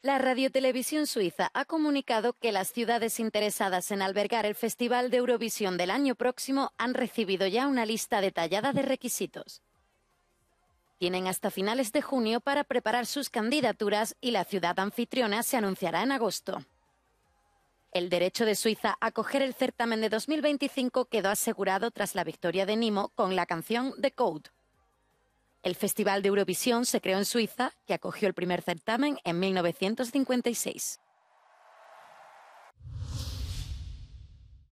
La radiotelevisión suiza ha comunicado que las ciudades interesadas en albergar el Festival de Eurovisión del año próximo han recibido ya una lista detallada de requisitos. Tienen hasta finales de junio para preparar sus candidaturas y la ciudad anfitriona se anunciará en agosto. El derecho de Suiza a coger el certamen de 2025 quedó asegurado tras la victoria de Nimo con la canción The Code. El Festival de Eurovisión se creó en Suiza, que acogió el primer certamen en 1956.